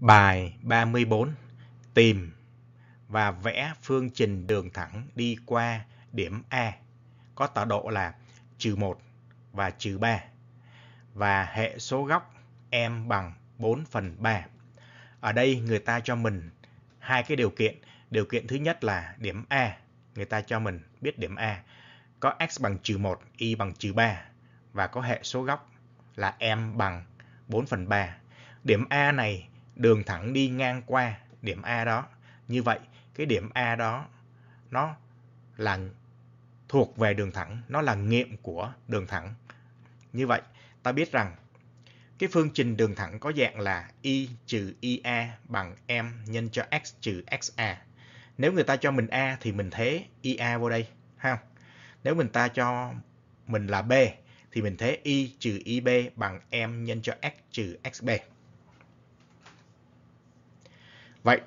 Bài 34 Tìm và vẽ phương trình đường thẳng đi qua điểm A có tọa độ là trừ 1 và trừ 3 và hệ số góc m bằng 4 phần 3. Ở đây người ta cho mình hai cái điều kiện. Điều kiện thứ nhất là điểm A. Người ta cho mình biết điểm A có x bằng trừ 1, y bằng trừ 3 và có hệ số góc là m bằng 4 phần 3. Điểm A này đường thẳng đi ngang qua điểm A đó. Như vậy, cái điểm A đó nó là thuộc về đường thẳng, nó là nghiệm của đường thẳng. Như vậy, ta biết rằng cái phương trình đường thẳng có dạng là y trừ ia bằng m nhân cho x trừ xa. Nếu người ta cho mình a thì mình thế ia vô đây ha. Nếu mình ta cho mình là b thì mình thế y trừ ib bằng m nhân cho x trừ xb. Vậy,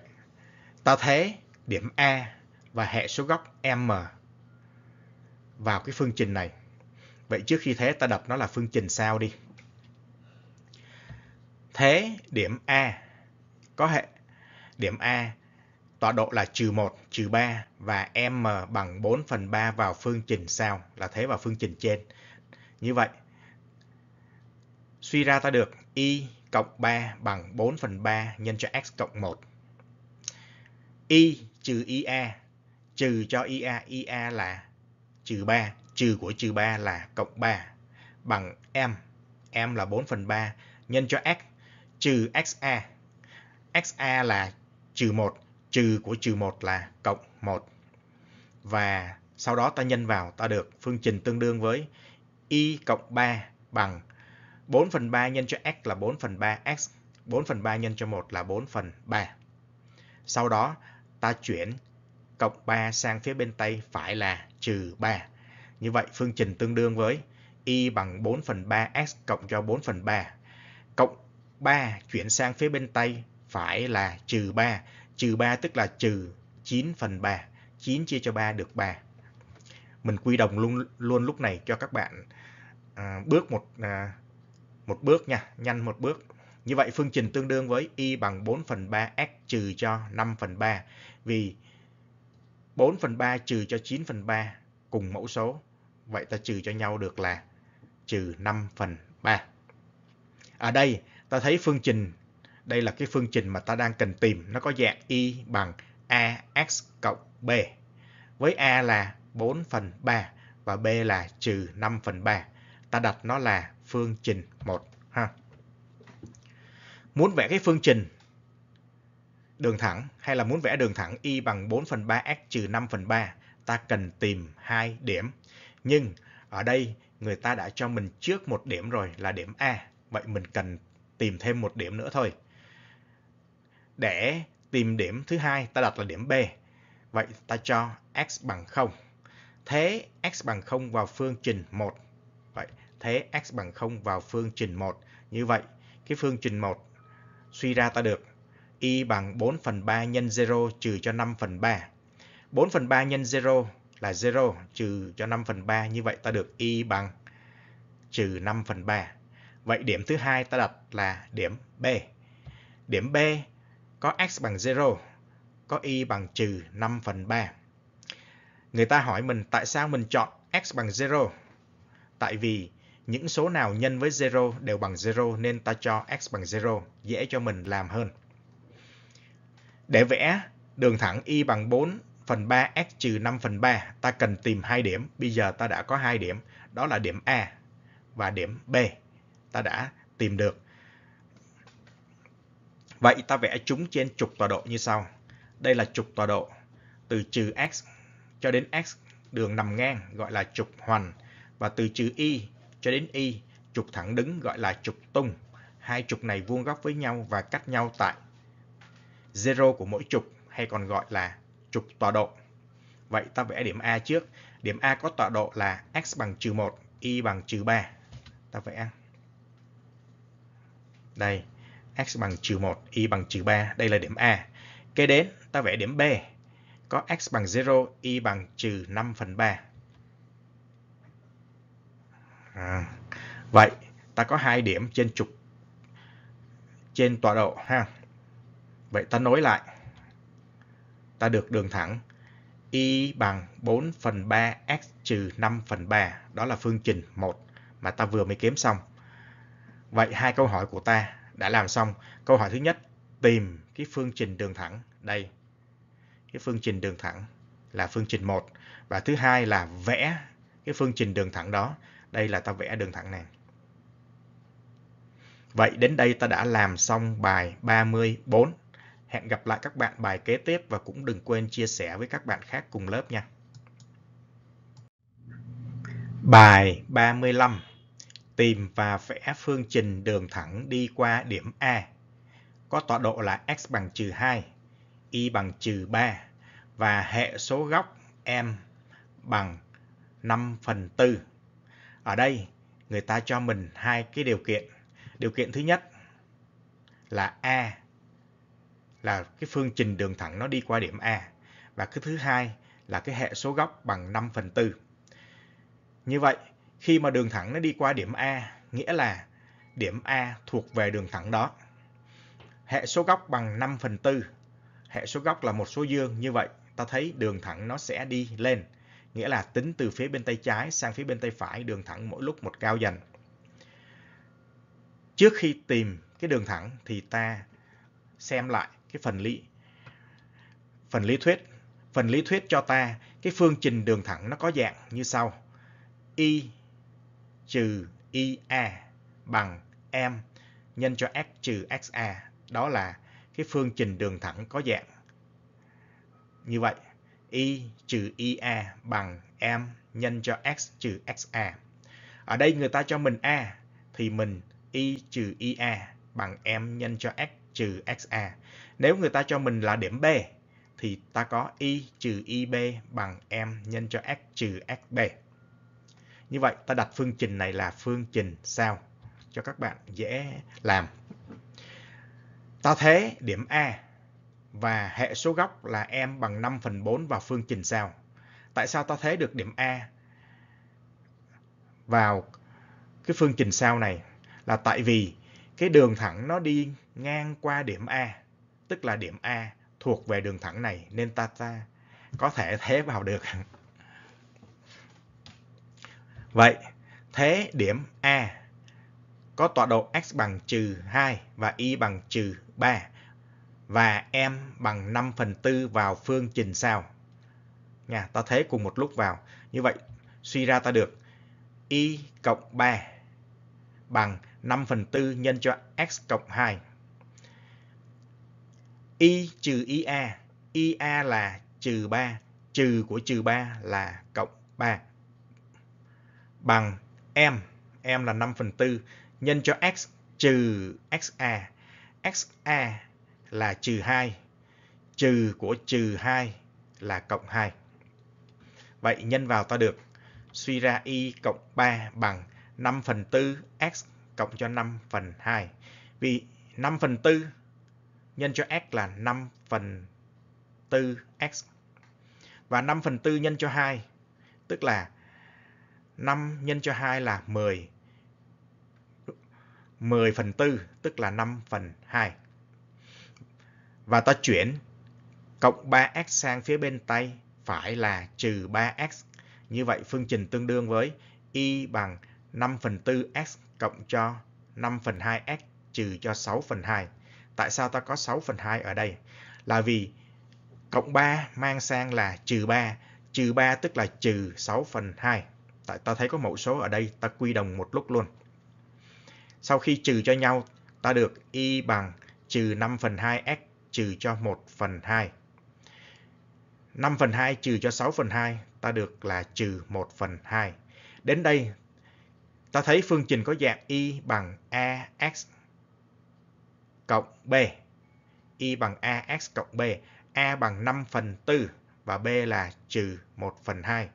ta thế điểm A và hệ số góc M vào cái phương trình này. Vậy trước khi thế ta đọc nó là phương trình sao đi. Thế điểm A có hệ điểm A tọa độ là trừ 1, trừ 3 và M bằng 4 phần 3 vào phương trình sao là thế vào phương trình trên. Như vậy, suy ra ta được Y cộng 3 bằng 4 phần 3 nhân cho X cộng 1 y trừ ia trừ cho ia ia là trừ 3 trừ của trừ 3 là cộng 3 bằng m m là 4 phần 3 nhân cho x trừ xa xa là trừ 1 trừ của trừ 1 là cộng 1 và sau đó ta nhân vào ta được phương trình tương đương với y cộng 3 bằng 4 phần 3 nhân cho x là 4 phần 3 x 4 phần 3 nhân cho 1 là 4 phần 3 sau đó ta chuyển cộng 3 sang phía bên tay phải là trừ 3. Như vậy phương trình tương đương với y bằng 4 phần 3x cộng cho 4 phần 3. Cộng 3 chuyển sang phía bên tay phải là trừ 3. Trừ 3 tức là trừ 9 phần 3. 9 chia cho 3 được 3. Mình quy đồng luôn luôn lúc này cho các bạn à, bước một à, một bước nha, nhanh một bước. Như vậy phương trình tương đương với y bằng 4 phần 3x trừ cho 5 phần 3 vì 4 phần 3 trừ cho 9 phần 3 cùng mẫu số. Vậy ta trừ cho nhau được là trừ 5 phần 3. Ở đây ta thấy phương trình, đây là cái phương trình mà ta đang cần tìm. Nó có dạng Y bằng AX cộng B. Với A là 4 phần 3 và B là trừ 5 phần 3. Ta đặt nó là phương trình 1. Ha. Muốn vẽ cái phương trình Đường thẳng hay là muốn vẽ đường thẳng y bằng 4 phần 3x trừ 5 phần 3, ta cần tìm hai điểm. Nhưng ở đây người ta đã cho mình trước một điểm rồi là điểm A, vậy mình cần tìm thêm một điểm nữa thôi. Để tìm điểm thứ hai ta đặt là điểm B. Vậy ta cho x bằng 0. Thế x bằng 0 vào phương trình 1. Vậy thế x bằng 0 vào phương trình 1. Như vậy cái phương trình 1 suy ra ta được y bằng 4 phần 3 nhân 0 trừ cho 5 phần 3. 4 phần 3 nhân 0 là 0 trừ cho 5 phần 3. Như vậy ta được y bằng trừ 5 phần 3. Vậy điểm thứ hai ta đặt là điểm B. Điểm B có x bằng 0, có y bằng trừ 5 phần 3. Người ta hỏi mình tại sao mình chọn x bằng 0? Tại vì những số nào nhân với 0 đều bằng 0 nên ta cho x bằng 0, dễ cho mình làm hơn. Để vẽ đường thẳng y bằng 4 phần 3x trừ 5 phần 3, ta cần tìm hai điểm. Bây giờ ta đã có hai điểm, đó là điểm A và điểm B. Ta đã tìm được. Vậy ta vẽ chúng trên trục tọa độ như sau. Đây là trục tọa độ từ trừ x cho đến x đường nằm ngang gọi là trục hoành và từ trừ y cho đến y trục thẳng đứng gọi là trục tung. Hai trục này vuông góc với nhau và cách nhau tại zero của mỗi trục hay còn gọi là trục tọa độ. Vậy ta vẽ điểm A trước. Điểm A có tọa độ là x bằng trừ 1, y bằng trừ 3. Ta vẽ. Đây, x bằng trừ 1, y bằng trừ 3. Đây là điểm A. Kế đến, ta vẽ điểm B. Có x bằng 0, y bằng trừ 5 phần 3. À. Vậy, ta có hai điểm trên trục trên tọa độ ha. Vậy ta nối lại. Ta được đường thẳng y bằng 4 phần 3 x trừ 5 phần 3. Đó là phương trình 1 mà ta vừa mới kiếm xong. Vậy hai câu hỏi của ta đã làm xong. Câu hỏi thứ nhất, tìm cái phương trình đường thẳng. Đây, cái phương trình đường thẳng là phương trình 1. Và thứ hai là vẽ cái phương trình đường thẳng đó. Đây là ta vẽ đường thẳng này. Vậy đến đây ta đã làm xong bài 34 Hẹn gặp lại các bạn bài kế tiếp và cũng đừng quên chia sẻ với các bạn khác cùng lớp nha. Bài 35 Tìm và vẽ phương trình đường thẳng đi qua điểm A có tọa độ là x bằng trừ 2, y bằng trừ 3 và hệ số góc m bằng 5 phần 4. Ở đây, người ta cho mình hai cái điều kiện. Điều kiện thứ nhất là A là cái phương trình đường thẳng nó đi qua điểm A và cái thứ hai là cái hệ số góc bằng 5 phần tư. Như vậy, khi mà đường thẳng nó đi qua điểm A, nghĩa là điểm A thuộc về đường thẳng đó. Hệ số góc bằng 5 phần tư. Hệ số góc là một số dương, như vậy ta thấy đường thẳng nó sẽ đi lên. Nghĩa là tính từ phía bên tay trái sang phía bên tay phải, đường thẳng mỗi lúc một cao dần. Trước khi tìm cái đường thẳng thì ta xem lại cái phần lý phần lý thuyết phần lý thuyết cho ta cái phương trình đường thẳng nó có dạng như sau y trừ y a bằng m nhân cho x trừ x a đó là cái phương trình đường thẳng có dạng như vậy y trừ y a bằng m nhân cho x trừ x a ở đây người ta cho mình a thì mình y trừ y a bằng m nhân cho x trừ xa. Nếu người ta cho mình là điểm B thì ta có y trừ ib bằng m nhân cho x trừ xb. Như vậy ta đặt phương trình này là phương trình sao cho các bạn dễ làm. Ta thế điểm A và hệ số góc là m bằng 5 phần 4 vào phương trình sao. Tại sao ta thế được điểm A vào cái phương trình sao này? Là tại vì cái đường thẳng nó đi ngang qua điểm A, tức là điểm A thuộc về đường thẳng này nên ta, ta có thể thế vào được. Vậy, thế điểm A có tọa độ x bằng trừ 2 và y bằng trừ 3 và m bằng 5 phần 4 vào phương trình sao. Nha, ta thế cùng một lúc vào. Như vậy, suy ra ta được y cộng 3 bằng 5 phần 4 nhân cho x cộng 2. Y trừ IA, IA là trừ 3, trừ của trừ 3 là cộng 3. Bằng M, M là 5 phần 4, nhân cho X trừ XA. XA là trừ 2, trừ của trừ 2 là cộng 2. Vậy nhân vào ta được suy ra y cộng 3 bằng 5 phần 4 x cộng cho 5 phần 2. Vì 5 phần 4 nhân cho x là 5 phần 4 x. Và 5 phần 4 nhân cho 2, tức là 5 nhân cho 2 là 10. 10 phần 4, tức là 5 phần 2. Và ta chuyển cộng 3x sang phía bên tay phải là trừ 3x. Như vậy phương trình tương đương với y bằng 5 phần 4x cộng cho 5 phần 2x trừ cho 6 phần 2. Tại sao ta có 6 phần 2 ở đây? Là vì cộng 3 mang sang là trừ 3. Trừ 3 tức là trừ 6 phần 2. Tại ta thấy có mẫu số ở đây, ta quy đồng một lúc luôn. Sau khi trừ cho nhau, ta được y bằng trừ 5 phần 2x trừ cho 1 phần 2. 5 phần 2 trừ cho 6 phần 2, ta được là trừ 1 phần 2. Đến đây, ta thấy phương trình có dạng y bằng ax cộng B. Y bằng AX cộng B. A bằng 5 phần 4 và B là trừ 1 phần 2.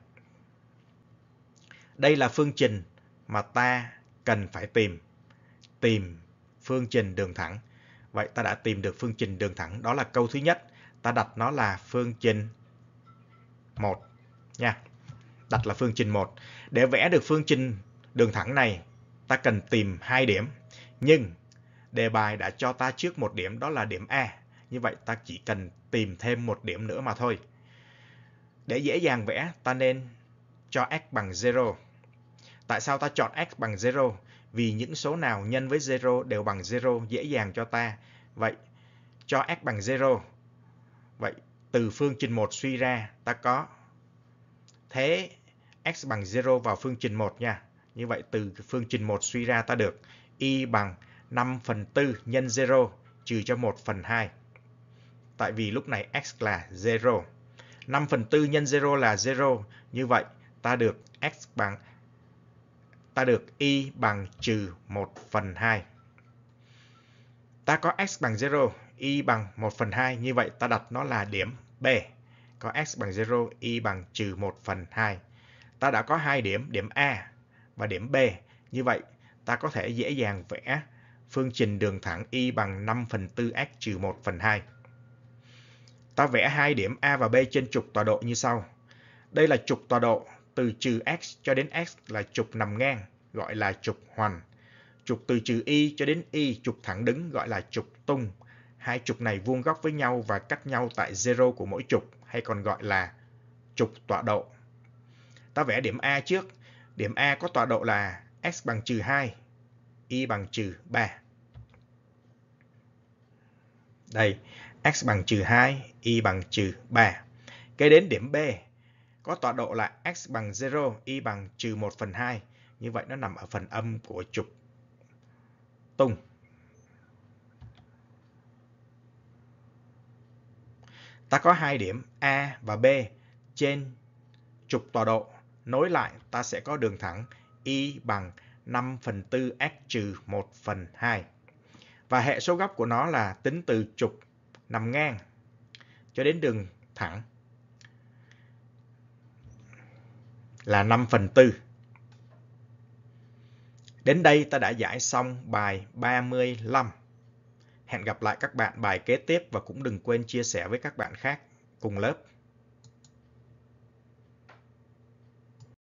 Đây là phương trình mà ta cần phải tìm. Tìm phương trình đường thẳng. Vậy ta đã tìm được phương trình đường thẳng. Đó là câu thứ nhất. Ta đặt nó là phương trình 1. Nha. Đặt là phương trình 1. Để vẽ được phương trình đường thẳng này, ta cần tìm hai điểm. Nhưng Đề bài đã cho ta trước một điểm đó là điểm A. Như vậy ta chỉ cần tìm thêm một điểm nữa mà thôi. Để dễ dàng vẽ, ta nên cho x bằng 0. Tại sao ta chọn x bằng 0? Vì những số nào nhân với 0 đều bằng 0 dễ dàng cho ta. Vậy cho x bằng 0. Vậy từ phương trình 1 suy ra ta có thế x bằng 0 vào phương trình 1 nha. Như vậy từ phương trình 1 suy ra ta được y bằng 5 phần 4 nhân 0 trừ cho 1 phần 2. Tại vì lúc này x là 0. 5 phần 4 nhân 0 là 0. Như vậy ta được x bằng ta được y bằng trừ 1 phần 2. Ta có x bằng 0, y bằng 1 phần 2. Như vậy ta đặt nó là điểm B. Có x bằng 0, y bằng trừ 1 phần 2. Ta đã có hai điểm, điểm A và điểm B. Như vậy ta có thể dễ dàng vẽ phương trình đường thẳng y bằng 5 phần 4x trừ 1 phần 2. Ta vẽ hai điểm A và B trên trục tọa độ như sau. Đây là trục tọa độ từ trừ x cho đến x là trục nằm ngang, gọi là trục hoành. Trục từ trừ y cho đến y, trục thẳng đứng gọi là trục tung. Hai trục này vuông góc với nhau và cắt nhau tại zero của mỗi trục, hay còn gọi là trục tọa độ. Ta vẽ điểm A trước. Điểm A có tọa độ là x bằng trừ 2, y bằng trừ 3. Đây, x bằng trừ 2, y bằng trừ 3. Kế đến điểm B, có tọa độ là x bằng 0, y bằng trừ 1 phần 2. Như vậy nó nằm ở phần âm của trục tung. Ta có hai điểm A và B trên trục tọa độ. Nối lại ta sẽ có đường thẳng y bằng 0 5 phần 4 x trừ 1 phần 2. Và hệ số góc của nó là tính từ trục nằm ngang cho đến đường thẳng là 5 phần 4. Đến đây ta đã giải xong bài 35. Hẹn gặp lại các bạn bài kế tiếp và cũng đừng quên chia sẻ với các bạn khác cùng lớp.